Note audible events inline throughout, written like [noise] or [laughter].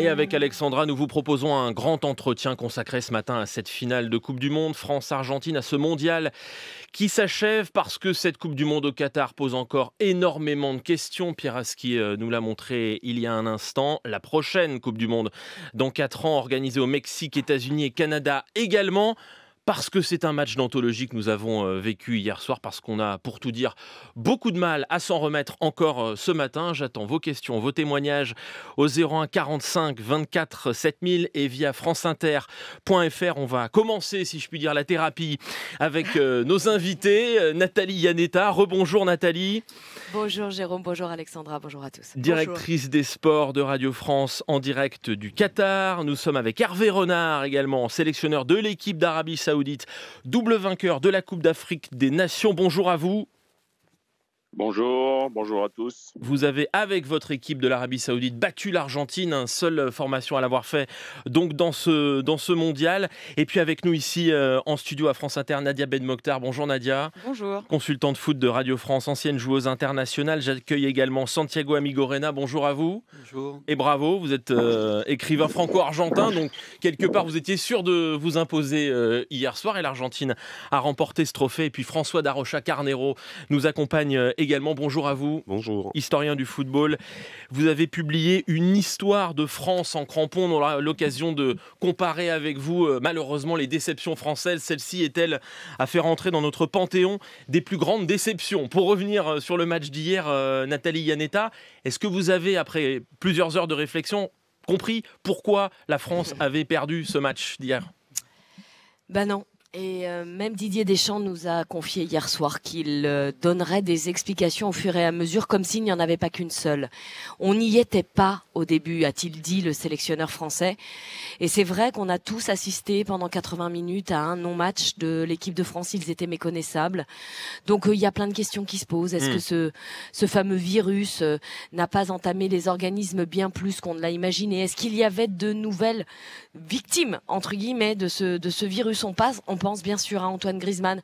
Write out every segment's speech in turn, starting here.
Et avec Alexandra, nous vous proposons un grand entretien consacré ce matin à cette finale de Coupe du Monde, France-Argentine, à ce mondial qui s'achève parce que cette Coupe du Monde au Qatar pose encore énormément de questions. Pierre Aski euh, nous l'a montré il y a un instant. La prochaine Coupe du Monde, dans 4 ans, organisée au Mexique, États-Unis et Canada également parce que c'est un match d'anthologie que nous avons euh, vécu hier soir, parce qu'on a, pour tout dire, beaucoup de mal à s'en remettre encore euh, ce matin. J'attends vos questions, vos témoignages au 01 45 24 7000 et via franceinter.fr. On va commencer, si je puis dire, la thérapie avec euh, nos invités. Nathalie Yaneta. rebonjour Nathalie. Bonjour Jérôme, bonjour Alexandra, bonjour à tous. Directrice des sports de Radio France en direct du Qatar. Nous sommes avec Hervé Renard également, sélectionneur de l'équipe d'Arabie Saoudite Saoudite, double vainqueur de la Coupe d'Afrique des Nations. Bonjour à vous. Bonjour, bonjour à tous. Vous avez, avec votre équipe de l'Arabie Saoudite, battu l'Argentine, hein, seule euh, formation à l'avoir fait donc dans ce, dans ce mondial. Et puis avec nous ici euh, en studio à France Inter, Nadia Ben Mokhtar. Bonjour Nadia. Bonjour. Consultante foot de Radio France, ancienne joueuse internationale. J'accueille également Santiago Amigorena. Bonjour à vous. Bonjour. Et bravo, vous êtes euh, écrivain franco-argentin, donc quelque part vous étiez sûr de vous imposer hier soir et l'Argentine a remporté ce trophée. Et puis François Darocha Carnero nous accompagne également, bonjour à vous. Bonjour. Historien du football, vous avez publié une histoire de France en crampon. On aura l'occasion de comparer avec vous, euh, malheureusement, les déceptions françaises. Celle-ci est-elle à faire entrer dans notre panthéon des plus grandes déceptions Pour revenir euh, sur le match d'hier, euh, Nathalie Yanetta, est-ce que vous avez, après plusieurs heures de réflexion, compris pourquoi la France avait perdu ce match d'hier Ben non, et euh, même Didier Deschamps nous a confié hier soir qu'il euh, donnerait des explications au fur et à mesure, comme s'il n'y en avait pas qu'une seule. On n'y était pas au début, a-t-il dit le sélectionneur français. Et c'est vrai qu'on a tous assisté pendant 80 minutes à un non-match de l'équipe de France. Ils étaient méconnaissables. Donc euh, il y a plein de questions qui se posent. Est-ce hmm. que ce, ce fameux virus n'a pas entamé les organismes bien plus qu'on ne l'a imaginé Est-ce qu'il y avait de nouvelles victimes entre guillemets de ce de ce virus On passe pense bien sûr à hein, Antoine Griezmann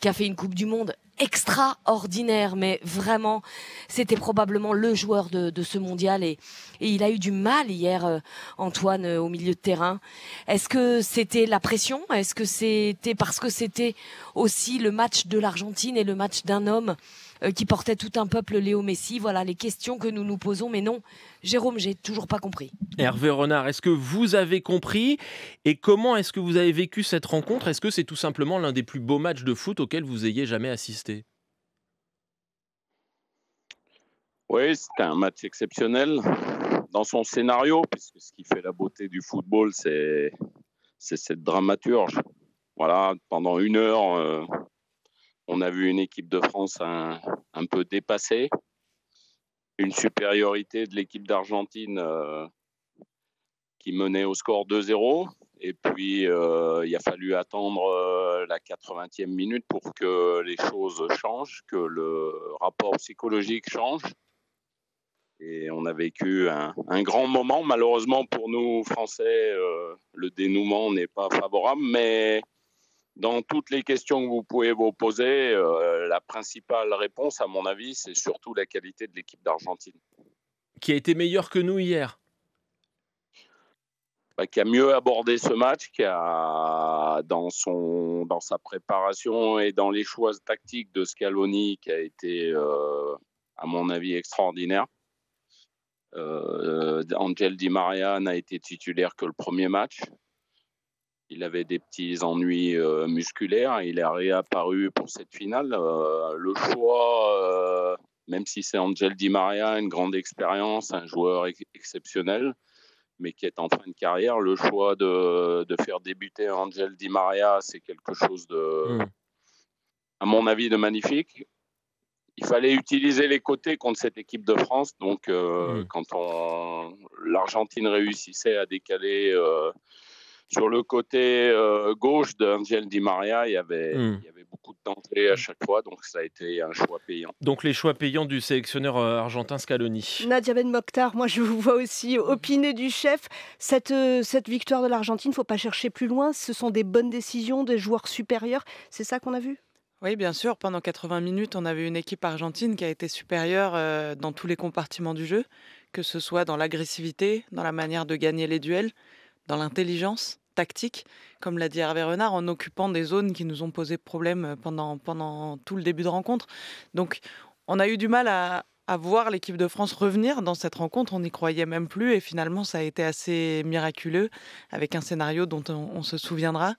qui a fait une Coupe du Monde extraordinaire, mais vraiment, c'était probablement le joueur de, ce mondial et, il a eu du mal hier, euh, Antoine, euh, au milieu de terrain. Est-ce que c'était la pression Est-ce que c'était parce que c'était aussi le match de l'Argentine et le match d'un homme euh, qui portait tout un peuple, Léo Messi. Voilà les questions que nous nous posons. Mais non, Jérôme, j'ai toujours pas compris. Hervé Renard, est-ce que vous avez compris Et comment est-ce que vous avez vécu cette rencontre Est-ce que c'est tout simplement l'un des plus beaux matchs de foot auxquels vous ayez jamais assisté Oui, c'est un match exceptionnel dans son scénario, puisque ce qui fait la beauté du football, c'est cette dramaturge. Voilà, pendant une heure, euh, on a vu une équipe de France un, peu dépassée, une supériorité de l'équipe d'Argentine euh, qui menait au score 2-0. Et puis, euh, il a fallu attendre euh, la 80e minute pour que les choses changent, que le rapport psychologique change. Et on a vécu un grand moment. Malheureusement pour nous, Français, le dénouement n'est pas favorable, mais dans toutes les questions que vous pouvez vous poser, euh, la principale réponse, à mon avis, c'est surtout la qualité de l'équipe d'Argentine. Qui a été meilleure que nous hier bah, Qui a mieux abordé ce match, qui a, dans, son, dans sa préparation et dans les choix tactiques de Scaloni, qui a été, euh, à mon avis, extraordinaire. Euh, Angel Di Maria n'a été titulaire que le premier match. Il avait des petits ennuis euh, musculaires. Il est réapparu pour cette finale. Euh, le choix, euh, même si c'est Angel Di Maria, une grande expérience, un joueur exceptionnel, mais qui est en fin de carrière, le choix de, faire débuter Angel Di Maria, c'est quelque chose de, hmm. à mon avis, de magnifique. Il fallait utiliser les côtés contre cette équipe de France. Donc, hmm. quand l'Argentine réussissait à décaler sur le côté euh, gauche d'Angel Di Maria, hmm. il y, avait, beaucoup de d'entrées à chaque fois, donc ça a été un choix payant. Donc les choix payants du sélectionneur euh, argentin Scaloni. Nadia Ben Mokhtar, moi je vous vois aussi opiner du chef. Euh, cette, victoire de l'Argentine, il ne faut pas chercher plus loin, ce sont des bonnes décisions des joueurs supérieurs, c'est ça qu'on a vu oui, bien sûr. Pendant 80 minutes, on avait une équipe argentine qui a été supérieure dans tous les compartiments du jeu, que ce soit dans l'agressivité, dans la manière de gagner les duels, dans l'intelligence tactique, comme l'a dit Hervé Renard, en occupant des zones qui nous ont posé problème euh, pendant, tout le début de rencontre. Donc on a eu du mal à, voir l'équipe de France revenir dans cette rencontre. On n'y croyait même plus et finalement ça a été assez miraculeux avec un scénario dont on se souviendra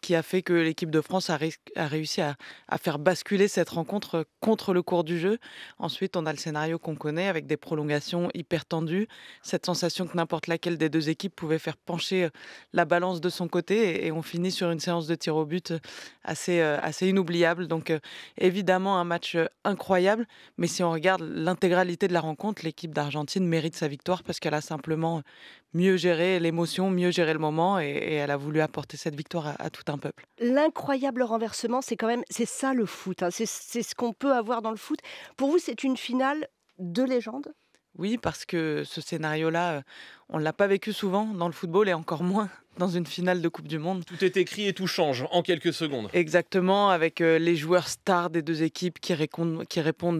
qui a fait que l'équipe de France a, réussi à, faire basculer cette rencontre euh, contre le cours du jeu. Ensuite, on a le scénario qu'on connaît avec des prolongations hyper tendues, cette sensation que n'importe laquelle des deux équipes pouvait faire pencher euh, la balance de son côté et, on finit sur une séance de tir au but euh, assez, assez inoubliable. Donc évidemment un match incroyable, mais si on regarde l'intégralité de la rencontre, l'équipe d'Argentine mérite sa victoire parce qu'elle a simplement mieux gérer l'émotion, mieux gérer le moment, et, elle a voulu apporter cette victoire à, tout un peuple. L'incroyable renversement, c'est quand même, c'est ça le foot, hein. c'est ce qu'on peut avoir dans le foot. Pour vous, c'est une finale de légende Oui, parce que ce scénario-là, euh, on ne l'a pas vécu souvent dans le football et encore moins dans une finale de Coupe du Monde. Tout est écrit et tout change en quelques secondes. Exactement, avec euh, les joueurs stars des deux équipes qui, répondent,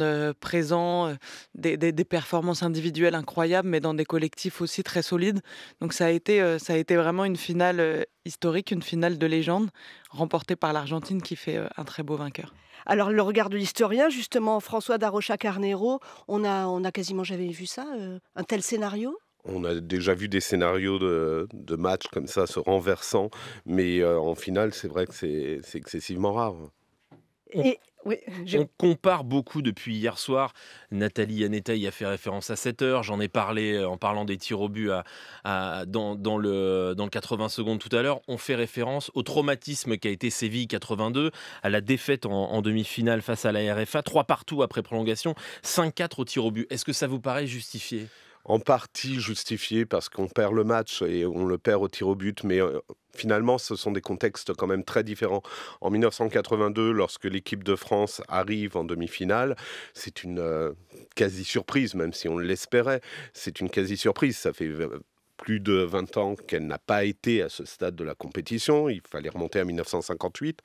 euh, présents, euh, des, performances individuelles incroyables, mais dans des collectifs aussi très solides. Donc ça a été, ça a été vraiment une finale historique, une finale de légende, remportée par l'Argentine qui fait un très beau vainqueur. Alors le regard de l'historien, justement, François Darocha Carnero, on a, on a quasiment jamais vu ça, un tel scénario on a déjà vu des scénarios de, matchs comme ça se renversant, mais euh, en finale, c'est vrai que c'est excessivement rare. On compare beaucoup depuis hier soir. Nathalie Yaneta y a fait référence à 7 heures. J'en ai parlé euh, en parlant des tirs au but à, dans, le, dans le 80 secondes tout à l'heure. On fait référence au traumatisme qui a été Séville 82, à la défaite en, en demi-finale face à la RFA, 3 partout après prolongation, 5-4 au tir au but. Est-ce que ça vous paraît justifié en partie justifié parce qu'on perd le match et on le perd au tir au but, mais finalement, ce sont des contextes quand même très différents. En 1982, lorsque l'équipe de France arrive en demi-finale, c'est une quasi-surprise, même si on l'espérait. C'est une quasi-surprise. Ça fait plus de 20 ans qu'elle n'a pas été à ce stade de la compétition. Il fallait remonter à 1958.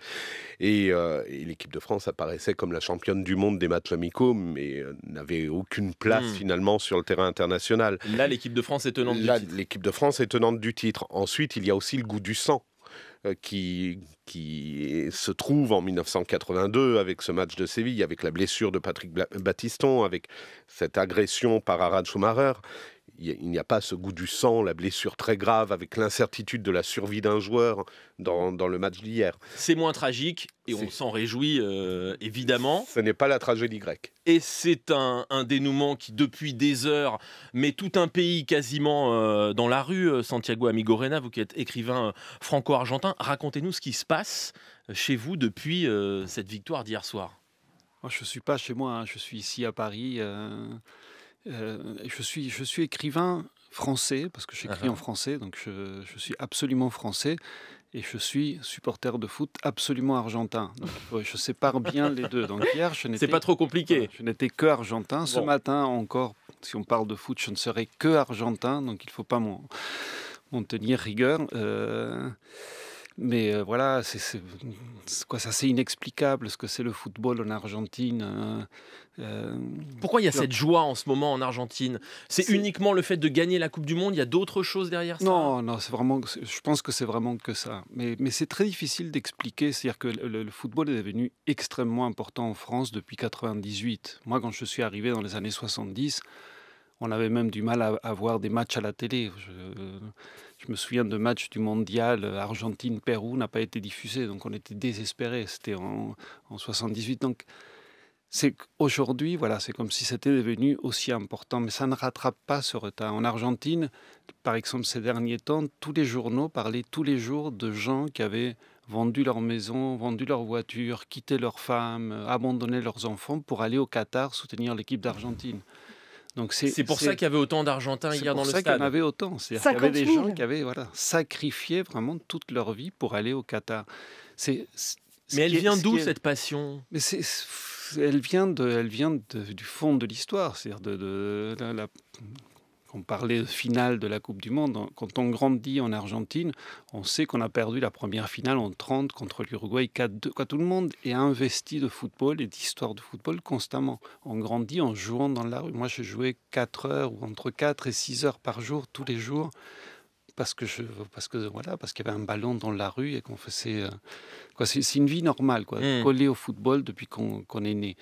Euh, et, l'équipe de France apparaissait comme la championne du monde des matchs amicaux, mais euh, n'avait aucune place hmm. finalement sur le terrain international. Là, l'équipe de France est tenante du titre. L'équipe de France est tenante du titre. Ensuite, il y a aussi le goût du sang. Euh, qui, se trouve en 1982 avec ce match de Séville, avec la blessure de Patrick Batiston, avec cette agression par Arad Schumacher il n'y a pas ce goût du sang, la blessure très grave, avec l'incertitude de la survie d'un joueur dans, le match d'hier. C'est moins tragique et on s'en réjouit euh, évidemment. Ce n'est pas la tragédie grecque. Et c'est un, un, dénouement qui, depuis des heures, met tout un pays quasiment euh, dans la rue. Euh, Santiago Amigorena, vous qui êtes écrivain franco-argentin, racontez-nous ce qui se passe chez vous depuis cette victoire d'hier soir. je ne suis pas chez moi, hein. je suis ici à Paris. Euh, je, suis, je suis écrivain français, parce que j'écris uh-huh. en français, donc je, suis absolument français, et je suis supporter de foot absolument argentin. Donc, [laughs] je sépare bien les deux. Donc hier, je n'étais... pas trop compliqué. Je n'étais que argentin. Ce matin encore, si on parle de foot, je ne serai que argentin, donc il ne faut pas m'en, tenir rigueur. Euh, mais euh, voilà, c'est c'est inexplicable ce que c'est le football en Argentine. Euh, euh, Pourquoi il y a cette joie en ce moment en Argentine C'est uniquement le fait de gagner la Coupe du Monde Il y a d'autres choses derrière ça Non, non, c'est vraiment. Je pense que c'est vraiment que ça. Mais, mais c'est très difficile d'expliquer. C'est-à-dire que le, football est devenu extrêmement important en France depuis 98. Moi, quand je suis arrivé dans les années 70, on avait même du mal à, voir des matchs à la télé. Je, me souviens de matchs du mondial euh, Argentine-Pérou n'a pas été diffusé, donc on était désespéré. C'était en, en 78. Donc c'est aujourd'hui, voilà, c'est comme si c'était devenu aussi important, mais ça ne rattrape pas ce retard. En Argentine, par exemple, ces derniers temps, tous les journaux parlaient tous les jours de gens qui avaient vendu leur maison, vendu leur voiture, quitté leur femme, abandonné leurs enfants pour aller au Qatar soutenir l'équipe d'Argentine c'est pour ça qu'il y avait autant d'Argentins hier dans le stade. C'est pour ça qu'il y en avait autant. cest y avait des gens qui avaient voilà, sacrifié vraiment toute leur vie pour aller au Qatar. C'est mais elle vient d'où cette passion Mais c'est elle vient de, elle vient du fond de l'histoire, c'est-à-dire de, de la on parlait de finale de la Coupe du Monde. Quand on grandit en Argentine, on sait qu'on a perdu la première finale en 30 contre l'Uruguay 4 tout le monde est investi de football et d'histoire de football constamment. On grandit en jouant dans la rue. Moi, je jouais 4 heures ou entre 4 et 6 heures par jour, tous les jours parce que je parce que voilà parce qu'il y avait un ballon dans la rue et qu'on faisait euh, quoi c'est une vie normale quoi mmh. collée au football depuis qu'on est né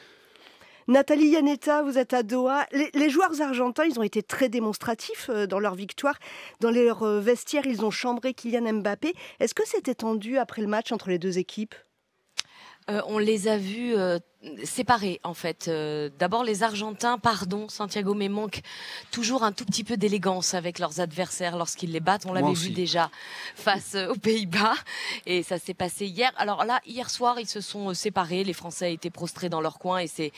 Nathalie Yanetta, vous êtes à Doha. Les, joueurs argentins, ils ont été très démonstratifs euh, dans leur victoire. Dans leur euh, vestiaire, ils ont chambré Kylian Mbappé. Est-ce que c'était tendu après le match entre les deux équipes euh, On les a vus séparés en fait. Euh, d'abord les Argentins, pardon Santiago, mais manquent toujours un tout petit peu d'élégance avec leurs adversaires lorsqu'ils les battent. On l'avait vu déjà face euh, aux Pays-Bas et ça s'est passé hier. Alors là, hier soir, ils se sont euh, séparés. Les Français étaient prostrés dans leur coin et c'est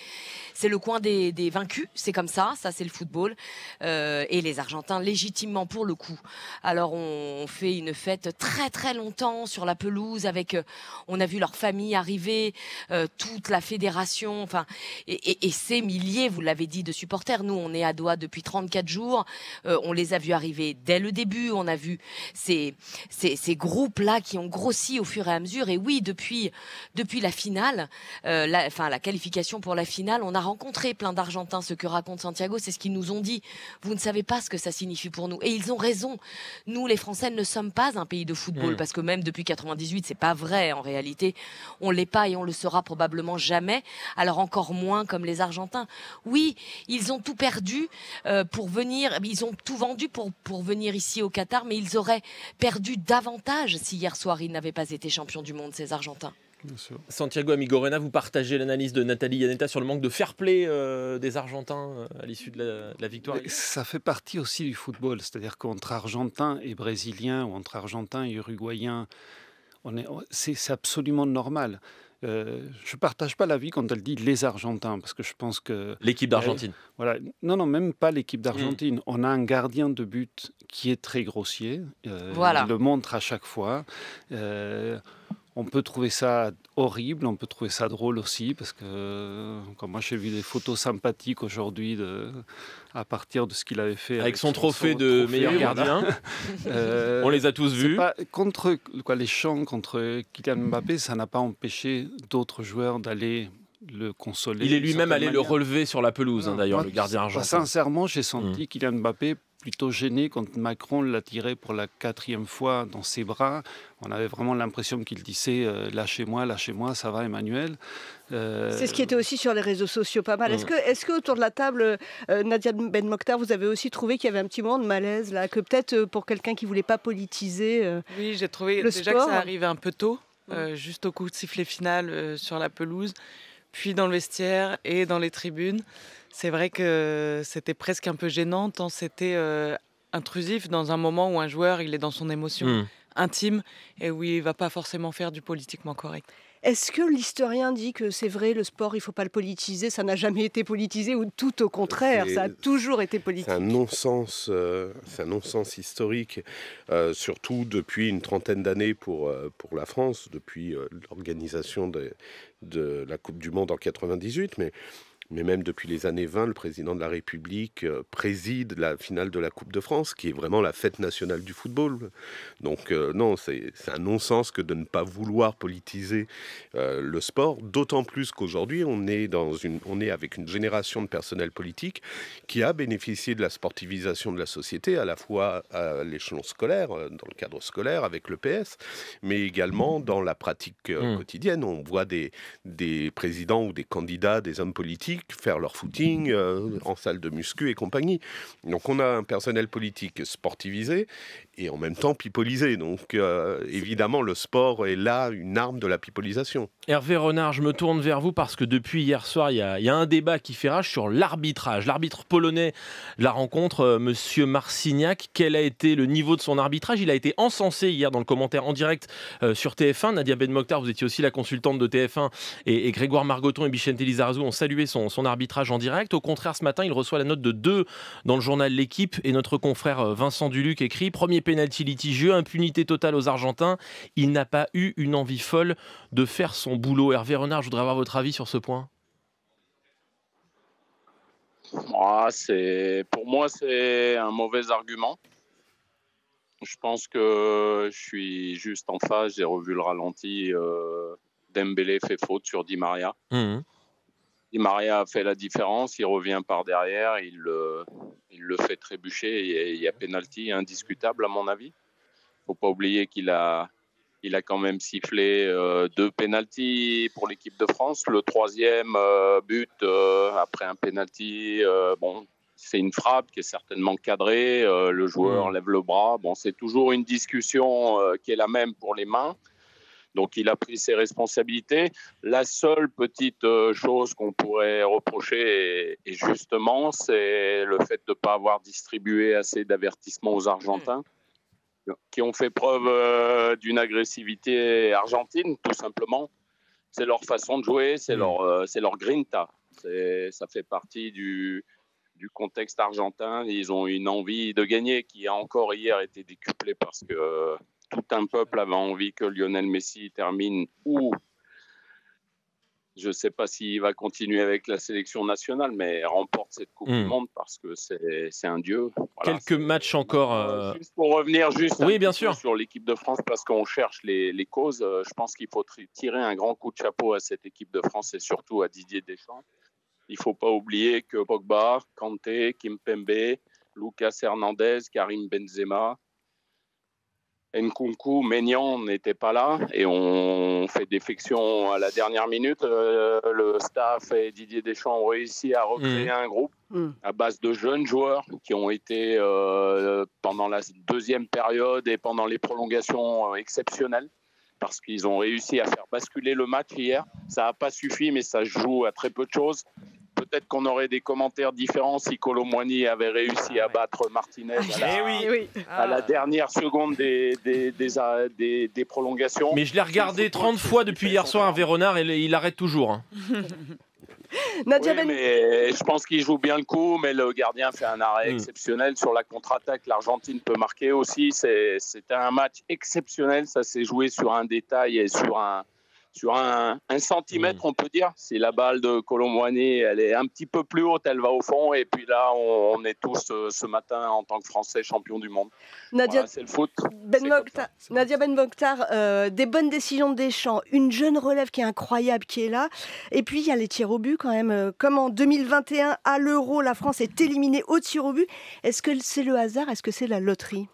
c'est le coin des, vaincus. C'est comme ça, ça c'est le football. et les Argentins légitimement pour le coup. Alors on fait une fête très très longtemps sur la pelouse avec. On a vu leur famille arriver, toute la fédération enfin, et, ces milliers, vous l'avez dit, de supporters. Nous, on est à Doha depuis 34 jours. Euh, on les a vus arriver dès le début. On a vu ces, ces, groupes-là qui ont grossi au fur et à mesure. Et oui, depuis, depuis la finale, euh, la, enfin, la qualification pour la finale, on a rencontré plein d'Argentins. Ce que raconte Santiago, c'est ce qu'ils nous ont dit. Vous ne savez pas ce que ça signifie pour nous. Et ils ont raison. Nous, les Français, ne sommes pas un pays de football mm. parce que même depuis 98, c'est pas vrai en réalité. On l'est pas et on le sera probablement jamais alors encore moins comme les Argentins. Oui, ils ont tout perdu euh, pour venir, ils ont tout vendu pour, venir ici au Qatar, mais ils auraient perdu davantage si hier soir ils n'avaient pas été champions du monde, ces Argentins. Santiago Amigorena, vous partagez l'analyse de Nathalie Yaneta sur le manque de fair-play euh, des Argentins euh, à l'issue de, la victoire. Ça fait partie aussi du football, c'est-à-dire qu'entre Argentins et Brésiliens ou entre Argentins et Uruguayens, c'est absolument normal. Euh, je ne partage pas l'avis quand elle dit les Argentins, parce que je pense que... L'équipe d'Argentine. voilà. Non, non, même pas l'équipe mm. d'Argentine. On a un gardien de but qui est très grossier. Euh, voilà. Il le montre à chaque fois. Euh, on peut trouver ça horrible, on peut trouver ça drôle aussi, parce que quand moi j'ai vu des photos sympathiques aujourd'hui à partir de ce qu'il avait fait. Avec, son, trophée de meilleur gardien. [laughs] Euh, on les a tous vus. contre quoi, les champs, contre Kylian Mbappé, ça n'a pas empêché d'autres joueurs d'aller le consoler. Il est lui-même allé le relever sur la pelouse, hein, d'ailleurs, le gardien argentin. Sincèrement, j'ai mm. senti Kylian Mbappé plutôt gêné quand Macron l'a tiré pour la quatrième fois dans ses bras. On avait vraiment l'impression qu'il disait euh, Lâchez-moi, lâchez-moi, ça va, Emmanuel. Euh, C'est ce qui était aussi sur les réseaux sociaux pas mal. Est-ce que, est que autour de la table, euh, Nadia Ben Mokhtar, vous avez aussi trouvé qu'il y avait un petit moment de malaise là, que peut-être pour quelqu'un qui voulait pas politiser. oui, j'ai trouvé le déjà que ça arrivait un peu tôt, juste au coup de sifflet final sur la pelouse puis dans le vestiaire et dans les tribunes. C'est vrai que c'était presque un peu gênant tant c'était euh, intrusif dans un moment où un joueur il est dans son émotion hmm. intime et où il va pas forcément faire du politiquement correct. Est-ce que l'historien dit que c'est vrai, le sport, il ne faut pas le politiser, ça n'a jamais été politisé, ou tout au contraire, ça a toujours été politisé C'est un non-sens euh, un non historique, euh, surtout depuis une trentaine d'années pour, pour la France, depuis l'organisation des, de la Coupe du Monde en 98, mais mais même depuis les années 20, le président de la République euh, préside la finale de la Coupe de France, qui est vraiment la fête nationale du football. Donc euh, non, c'est un non-sens que de ne pas vouloir politiser euh, le sport, d'autant plus qu'aujourd'hui, on, est avec une génération de personnel politique qui a bénéficié de la sportivisation de la société, à la fois à l'échelon scolaire, dans le cadre scolaire, avec le PS, mais également dans la pratique mmh. quotidienne. On voit des, des présidents ou des candidats, des hommes politiques, faire leur footing euh, en salle de muscu et compagnie. Donc on a un personnel politique sportivisé et en même temps pipolisé. Donc euh, évidemment, le sport est là une arme de la pipolisation. Hervé Renard, je me tourne vers vous parce que depuis hier soir, il y, a un débat qui fait rage sur l'arbitrage. L'arbitre polonais de la rencontre, euh, Monsieur Marcignac, quel a été le niveau de son arbitrage Il a été encensé hier dans le commentaire en direct sur TF1. Nadia Ben Mokhtar, vous étiez aussi la consultante de TF1 et, Grégoire Margoton et Bichente Lizarazu ont salué son, son, arbitrage en direct. Au contraire, ce matin, il reçoit la note de 2 dans le journal L'équipe et notre confrère euh, Vincent Duluc écrit Premier pénalty litigieux, impunité totale aux Argentins. Il n'a pas eu une envie folle de faire son boulot. Hervé Renard, je voudrais avoir votre avis sur ce point. c'est pour moi, c'est un mauvais argument. Je pense que je suis juste en phase. J'ai revu le ralenti euh, Dembélé fait faute sur Di Maria. Mmh. Di Maria a fait la différence, il revient par derrière, il, euh, le, fait trébucher et il y a pénalty indiscutable à mon avis. Faut pas oublier qu'il a, il a quand même sifflé euh, deux pénaltys pour l'équipe de France. Le troisième euh, but après un pénalty, bon, c'est une frappe qui est certainement cadrée. le joueur mm. lève le bras. Bon, c'est toujours une discussion qui est la même pour les mains. Donc il a pris ses responsabilités. La seule petite euh, chose qu'on pourrait reprocher, et, justement, c'est le fait de ne pas avoir distribué assez d'avertissements aux Argentins qui ont fait preuve euh, d'une agressivité argentine, tout simplement. C'est leur façon de jouer, c'est mm. leur, euh, c'est leur grinta. ça fait partie du contexte argentin. Ils ont une envie de gagner qui a encore hier été décuplée parce que tout un peuple avait envie que Lionel Messi termine ou je ne sais pas s'il va continuer avec la sélection nationale, mais remporte cette Coupe du hmm. Monde parce que c'est un dieu. Quelques matchs encore. Euh, euh, juste pour revenir juste sur l'équipe de France, parce qu'on cherche les, causes, euh, je pense qu'il faut tirer un grand coup de chapeau à cette équipe de France et surtout à Didier Deschamps. Il ne faut pas oublier que Pogba, Kanté, Kimpembe, Lucas Hernandez, Karim Benzema, Nkunku, Ménian n'étaient pas là et on fait défection à la dernière minute. Euh, le staff et Didier Deschamps ont réussi à recréer mm. un groupe mm. à base de jeunes joueurs qui ont été euh, pendant la deuxième période et pendant les prolongations euh, exceptionnelles parce qu'ils ont réussi à faire basculer le match hier. Ça n'a pas suffi, mais ça joue à très peu de choses peut-être qu'on aurait des commentaires différents si Colomboigny avait réussi à ah battre Martinez à la, eh eh ah. dernière seconde des, des, prolongations. Mais je l'ai regardé 30 fois depuis hier soir à Véronard et il arrête toujours. Hein. [laughs] Nadia ben- mais je pense qu'il joue bien le coup, mais le gardien fait un arrêt hmm. exceptionnel sur la contre-attaque. L'Argentine peut marquer aussi. C'était un match exceptionnel. Ça s'est joué sur un détail et sur un, sur un, centimètre, mm. on peut dire. Si la balle de Colomboigny, elle est un petit peu plus haute, elle va au fond. Et puis là, on, est tous euh, ce matin en tant que Français champion du monde. Nadia, le Ben Nadia Ben euh, des bonnes décisions de champs, une jeune relève qui est incroyable qui est là. Et puis, il y a les tirs au but quand même. Euh, comme en 2021, à l'Euro, la France est éliminée au tir au but. Est-ce que c'est le hasard Est-ce que c'est la loterie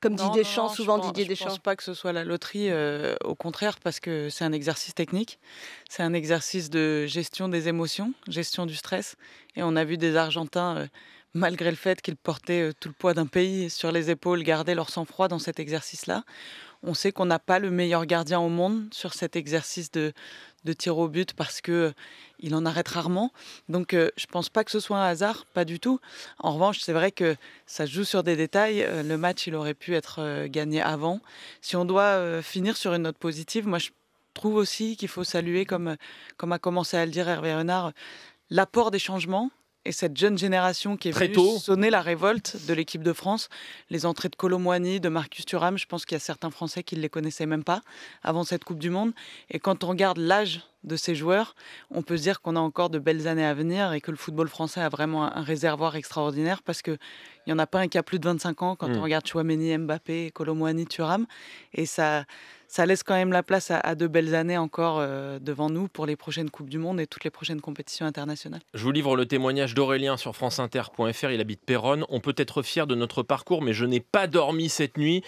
comme dit Deschamps, souvent Didier Deschamps. Je ne pense pas que ce soit la loterie, euh, au contraire, parce que c'est un exercice technique, c'est un exercice de gestion des émotions, gestion du stress. Et on a vu des Argentins, euh, malgré le fait qu'ils portaient euh, tout le poids d'un pays sur les épaules, garder leur sang-froid dans cet exercice-là. On sait qu'on n'a pas le meilleur gardien au monde sur cet exercice de, de tir au but parce que euh, il en arrête rarement. Donc je euh, je pense pas que ce soit un hasard, pas du tout. En revanche, c'est vrai que ça joue sur des détails. Euh, le match, il aurait pu être gagné avant. Si on doit finir sur une note positive, moi je trouve aussi qu'il faut saluer, comme, comme a commencé à le dire Hervé Renard, l'apport des changements et cette jeune génération qui est venue sonner la révolte de l'équipe de France. Les entrées de Colomboigny, de Marcus Thuram, je pense qu'il y a certains Français qui ne les connaissaient même pas avant cette Coupe du Monde. Et quand on regarde l'âge de ces joueurs, on peut se dire qu'on a encore de belles années à venir et que le football français a vraiment un réservoir extraordinaire parce qu'il n'y en a pas un qui a plus de 25 ans quand on mmh. regarde Chouameni, Mbappé, Colomouani, Thuram. Et ça, laisse quand même la place à, de belles années encore euh, devant nous pour les prochaines Coupes du Monde et toutes les prochaines compétitions internationales. Je vous livre le témoignage d'Aurélien sur franceinter.fr. Il habite Péronne. On peut être fier de notre parcours, mais je n'ai pas dormi cette nuit.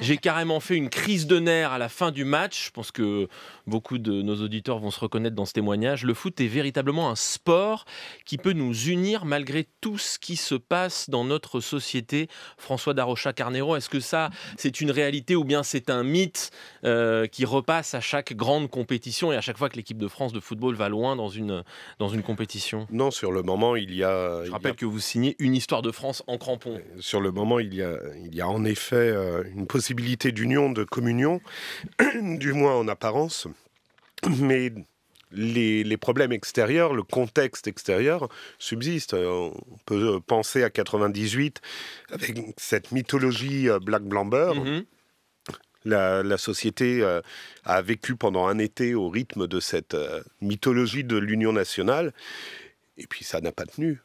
J'ai carrément fait une crise de nerfs à la fin du match. Je pense que beaucoup de nos auditeurs vont se reconnaître dans ce témoignage. Le foot est véritablement un sport qui peut nous unir malgré tout ce qui se passe dans notre société. François Darocha Carnero, est-ce que ça, c'est une réalité ou bien c'est un mythe euh, qui repasse à chaque grande compétition et à chaque fois que l'équipe de France de football va loin dans une, dans une compétition Non, sur le moment, il y a. Je rappelle que vous signez Une histoire de France en crampon. Euh, sur le moment, il y a, il y a en effet euh, une possibilité d'union, de communion, [clears throat] du moins en apparence. Mais les, problèmes extérieurs, le contexte extérieur subsiste. Euh, on peut euh, penser à 98 avec cette mythologie euh, Black Blamber. Mm-hmm. La, société a vécu pendant un été au rythme de cette mythologie de l'Union nationale. Et puis ça n'a pas tenu.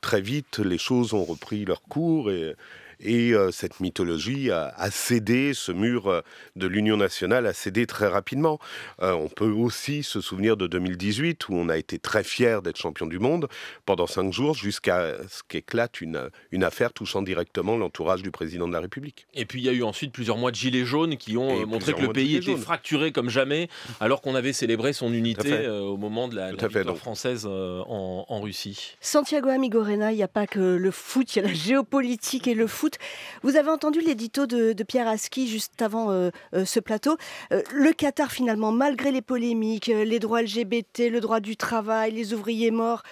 très vite, les choses ont repris leur cours et et euh, cette mythologie a, cédé, ce mur euh, de l'Union nationale a cédé très rapidement. Euh, on peut aussi se souvenir de 2018 où on a été très fier d'être champion du monde pendant cinq jours jusqu'à ce qu'éclate une, une affaire touchant directement l'entourage du président de la République. Et puis il y a eu ensuite plusieurs mois de gilets jaunes qui ont montré que le pays était fracturé comme jamais, alors qu'on avait célébré son unité au moment de la, victoire française en, en, Russie. Santiago Amigorena, il n'y a pas que le foot, il y a la géopolitique et le foot. Vous avez entendu l'édito de, de, Pierre Aski juste avant euh, euh, ce plateau. Euh, le Qatar, finalement, malgré les polémiques, les droits LGBT, le droit du travail, les ouvriers morts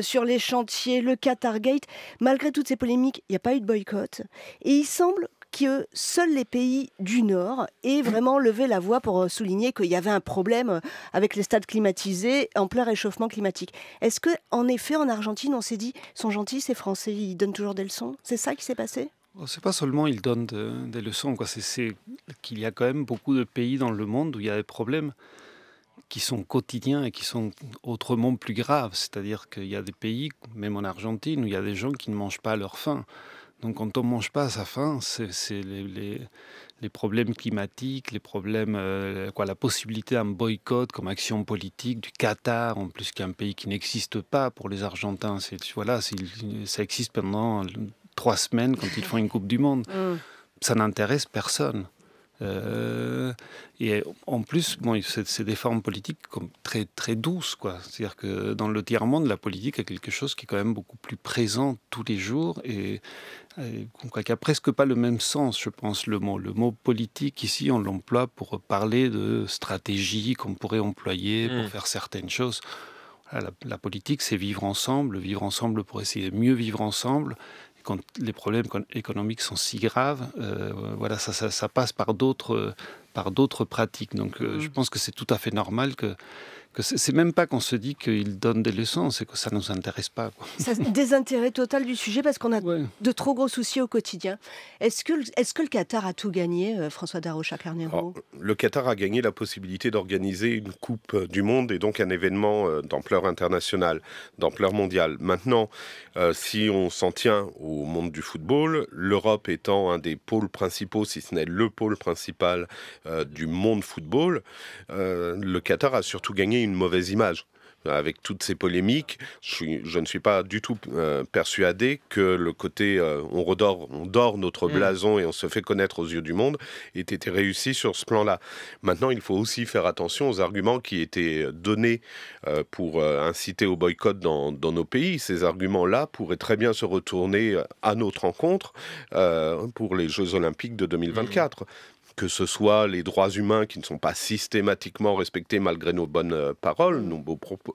sur les chantiers, le Qatar Gate, malgré toutes ces polémiques, il n'y a pas eu de boycott. Et il semble que seuls les pays du Nord aient vraiment levé la voix pour souligner qu'il y avait un problème avec les stades climatisés en plein réchauffement climatique. Est-ce que, en effet, en Argentine, on s'est dit, sont gentils ces Français, ils donnent toujours des leçons C'est ça qui s'est passé c'est pas seulement ils donnent des leçons, c'est qu'il y a quand même beaucoup de pays dans le monde où il y a des problèmes qui sont quotidiens et qui sont autrement plus graves. C'est-à-dire qu'il y a des pays, même en Argentine, où il y a des gens qui ne mangent pas à leur faim. Donc quand on ne mange pas à sa faim, c'est les, problèmes climatiques, les problèmes, euh, quoi, la possibilité d'un boycott comme action politique du Qatar, en plus qu'un pays qui n'existe pas pour les Argentins. Voilà, ça existe pendant trois semaines quand ils font une Coupe du Monde. [laughs] Hum. Ça n'intéresse personne. Euh, et en plus, bon, c'est des formes politiques comme très, très douces. C'est-à-dire que dans le tiers-monde, la politique est quelque chose qui est quand même beaucoup plus présent tous les jours et, et qui n'a presque pas le même sens, je pense, le mot. Le mot politique, ici, on l'emploie pour parler de stratégie qu'on pourrait employer pour hum. faire certaines choses. La, la politique, c'est vivre ensemble, vivre ensemble pour essayer de mieux vivre ensemble quand les problèmes économiques sont si graves, euh, voilà, ça, passe par d'autres, pratiques. Donc, euh, je mm. pense que c'est tout à fait normal que que c'est même pas qu'on se dit qu'il donne des leçons, c'est que ça nous intéresse pas. Quoi. désintérêt total du sujet parce qu'on a de trop gros soucis au quotidien. Est-ce que, est que le Qatar a tout gagné, euh, François à Carnero Le Qatar a gagné la possibilité d'organiser une Coupe euh, du Monde et donc un événement euh, d'ampleur internationale, d'ampleur mondiale. Maintenant, si on s'en tient au monde du football, l'Europe étant un des pôles principaux, si ce n'est le pôle principal du monde football, le Qatar a surtout gagné une mauvaise image avec toutes ces polémiques, je, je, ne suis pas du tout euh, persuadé que le côté euh, on redore, on dort notre mm. blason et on se fait connaître aux yeux du monde ait été réussi sur ce plan-là. Maintenant, il faut aussi faire attention aux arguments qui étaient donnés euh, pour inciter au boycott dans, nos pays. Ces arguments-là pourraient très bien se retourner à notre encontre pour les Jeux Olympiques de 2024. Mm que ce soit les droits humains qui ne sont pas systématiquement respectés malgré nos bonnes euh, paroles, mm.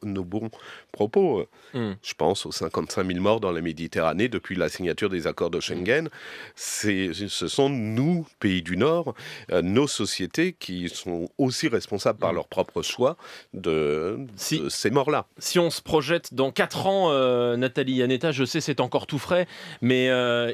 nos, bons propos. Euh. Mm. Je pense aux 55 000 morts dans la Méditerranée depuis la signature des accords de Schengen. Mm. Ce sont nous, pays du Nord, euh, nos sociétés qui sont aussi responsables par leur propre choix de, ces morts-là. Si on se projette dans 4 ans, Nathalie Yaneta, je sais c'est encore tout frais, mais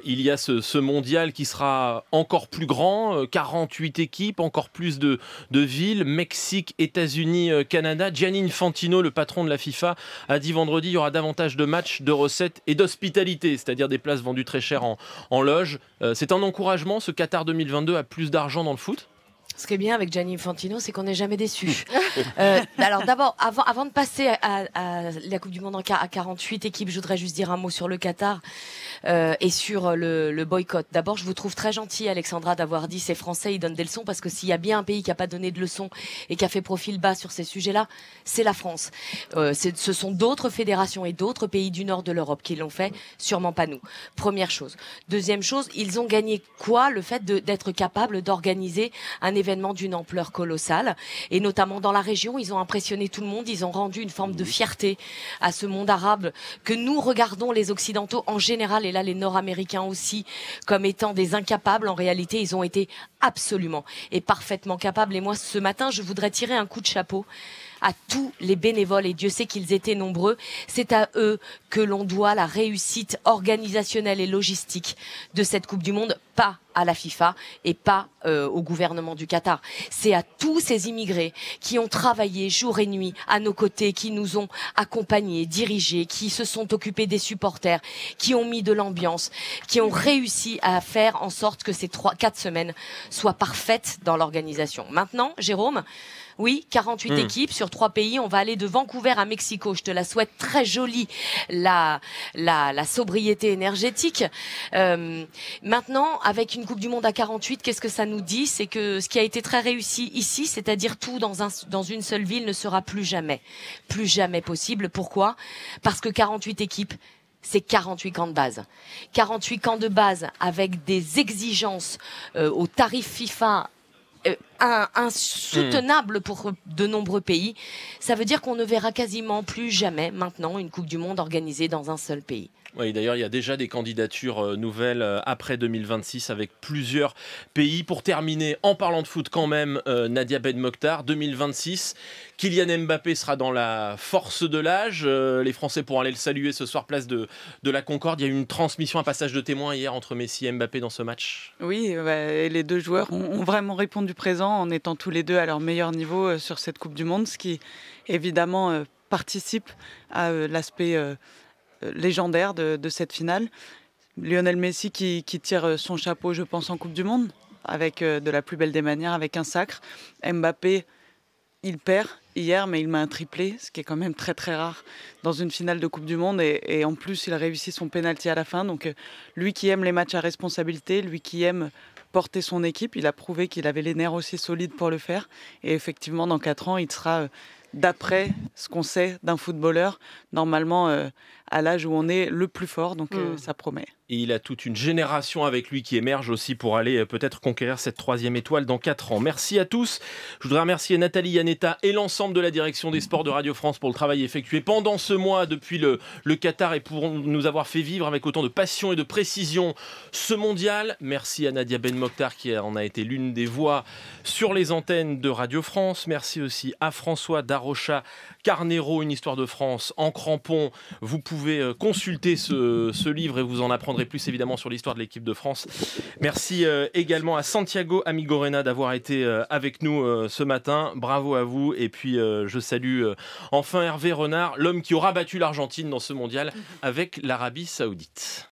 il y a ce, mondial qui sera encore plus grand, 40 8 équipes, encore plus de, de villes, Mexique, États-Unis, euh, Canada. Gianni Infantino, le patron de la FIFA, a dit vendredi il y aura davantage de matchs, de recettes et d'hospitalité, c'est-à-dire des places vendues très chères en, en loge. Euh, c'est un encouragement, ce Qatar 2022, a plus d'argent dans le foot ce qui est bien avec Gianni Infantino, c'est qu'on n'est jamais déçu. [laughs] Euh, alors d'abord, avant, avant de passer à, la Coupe du Monde en, à 48 équipes, je voudrais juste dire un mot sur le Qatar euh, et sur euh, le, boycott. D'abord, je vous trouve très gentil, Alexandra, d'avoir dit ces Français, ils donnent des leçons, parce que s'il y a bien un pays qui n'a pas donné de leçons et qui a fait profil bas sur ces sujets-là, c'est la France. ce sont d'autres fédérations et d'autres pays du nord de l'Europe qui l'ont fait, sûrement pas nous. Première chose. Deuxième chose, ils ont gagné quoi Le fait d'être capable d'organiser un événement événement d'une ampleur colossale. Et notamment dans la région, ils ont impressionné tout le monde. Ils ont rendu une forme de fierté à ce monde arabe que nous regardons les Occidentaux en général, et là les Nord-Américains aussi, comme étant des incapables. En réalité, ils ont été absolument et parfaitement capables. Et moi, ce matin, je voudrais tirer un coup de chapeau à tous les bénévoles, et Dieu sait qu'ils étaient nombreux. C'est à eux que l'on doit la réussite organisationnelle et logistique de cette Coupe du Monde, pas à la FIFA et pas euh, au gouvernement du Qatar. C'est à tous ces immigrés qui ont travaillé jour et nuit à nos côtés, qui nous ont accompagnés, dirigés, qui se sont occupés des supporters, qui ont mis de l'ambiance, qui ont réussi à faire en sorte que ces trois, quatre semaines soient parfaites dans l'organisation. Maintenant, Jérôme, oui, 48 hmm. équipes sur trois pays. On va aller de Vancouver à Mexico. Je te la souhaite très jolie, la, la, sobriété énergétique. Euh, maintenant, avec une Coupe du Monde à 48, qu'est-ce que ça nous dit C'est que ce qui a été très réussi ici, c'est-à-dire tout dans, une seule ville, ne sera plus jamais, plus jamais possible. Pourquoi Parce que 48 équipes, c'est 48 camps de base. 48 camps de base avec des exigences euh, au tarif FIFA euh, insoutenables pour de nombreux pays. Ça veut dire qu'on ne verra quasiment plus jamais maintenant une Coupe du Monde organisée dans un seul pays. Oui, d'ailleurs, il y a déjà des candidatures euh, nouvelles euh, après 2026 avec plusieurs pays. Pour terminer, en parlant de foot quand même, euh, Nadia Ben Mokhtar, 2026, Kylian Mbappé sera dans la force de l'âge. les Français pourront aller le saluer ce soir, place de, la Concorde. Il y a eu une transmission, un passage de témoin hier entre Messi et Mbappé dans ce match. Oui, et les deux joueurs ont, vraiment répondu présent en étant tous les deux à leur meilleur niveau sur cette Coupe du Monde, ce qui évidemment participe à l'aspect euh, légendaire de, cette finale. Lionel Messi qui, tire euh, son chapeau, je pense, en Coupe du Monde, avec euh, de la plus belle des manières, avec un sacre. Mbappé, il perd hier, mais il m'a un triplé, ce qui est quand même très très rare dans une finale de Coupe du Monde. Et, en plus, il a réussi son pénalty à la fin. Donc, lui qui aime les matchs à responsabilité, lui qui aime porter son équipe, il a prouvé qu'il avait les nerfs aussi solides pour le faire. Et effectivement, dans 4 ans, il sera, d'après ce qu'on sait d'un footballeur, normalement à l'âge où on est le plus fort. Donc euh, hmm. ça promet. Et il a toute une génération avec lui qui émerge aussi pour aller euh, peut-être conquérir cette troisième étoile dans quatre ans. Merci à tous. Je voudrais remercier Nathalie Yanetta et l'ensemble de la direction des sports de Radio France pour le travail effectué pendant ce mois depuis le, Qatar et pour nous avoir fait vivre avec autant de passion et de précision ce mondial. Merci à Nadia Ben Mokhtar qui en a été l'une des voix sur les antennes de Radio France. Merci aussi à François darrocha Carnero, une histoire de France en crampon. Vous pouvez euh, consulter ce, ce, livre et vous en apprendrez plus évidemment sur l'histoire de l'équipe de France. Merci euh, également à Santiago Amigorena d'avoir été euh, avec nous ce matin. Bravo à vous. Et puis je salue enfin Hervé Renard, l'homme qui aura battu l'Argentine dans ce mondial mhm. avec l'Arabie Saoudite.